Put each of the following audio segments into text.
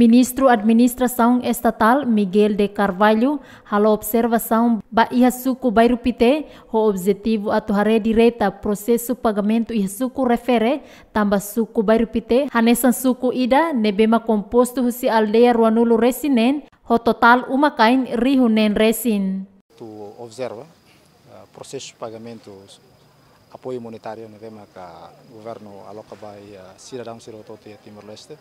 Ministro Administração Estatal Miguel de Carvalho hala observação ba Ihasuku Bairupite o objetivo atuhare direta processo pagamento Ihasuku refere tamba suku Bairupite hanesan suku ida nebema composto husi aldeia Ruanulu Resinen o total uma kain rihunen resin. Tu observa uh, processo de pagamento apoio monetário nebema ka governo aloca by uh, cidadão sirotote Timor-Leste.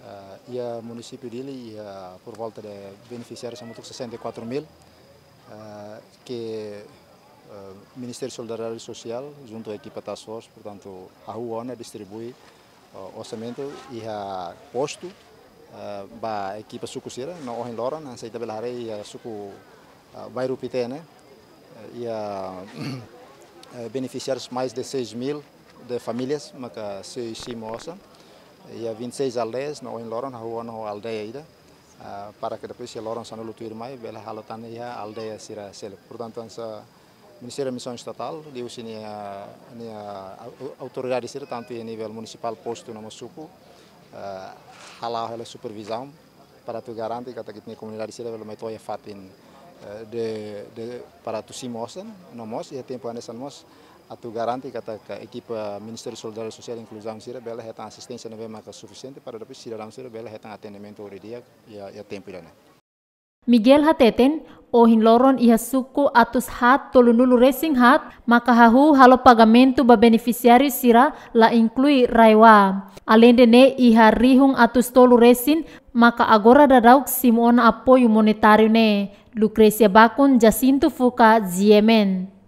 Uh, e o município dele, uh, por volta de beneficiários, são 64 mil, uh, que o Ministério Solidário Solidariedade Social, junto à equipa Task Force, portanto, a UONA distribui uh, orçamento e a posto para a equipa sucucira, na Ohen Loran, na Seita Belare e a suco Bairro Pitene, né? e a beneficiários mais de 6 mil de famílias, mas que se, se mostram. E ia 26 ales no loron hawan ho aldeia ida ah, para que depois se loron sano lutuir mais, bela halotan ia aldeia sira sel portanto ansa Ministério da Missão Estatal deu se nia autoridade sira tanto a nível municipal posto no Mosupo halau ah, ela supervisão para tu garante que a comunidade sira bela metoia é fatin Eh, de, de, para tu simosen, eh, NOMOS, ya tem Anderson MOS, atu garante kata que a equipa Ministério sosial inklusi Social e Inclusão Sira Bela hetan asistensi não é mais suficiente para dapat Sira Sira Bela hetan atendimento ya ya e tempo irana. Miguel Hateten, ohin loron iha suku atus hat tolunulu racing hat maka hahu halo pagamento ba beneficiary sira la inklui raiwa alende ne iha rihung atus tolu resin maka agora dadauk simona apoyu monetario ne Lucrecia Bakun Jacinto fuka Ziemen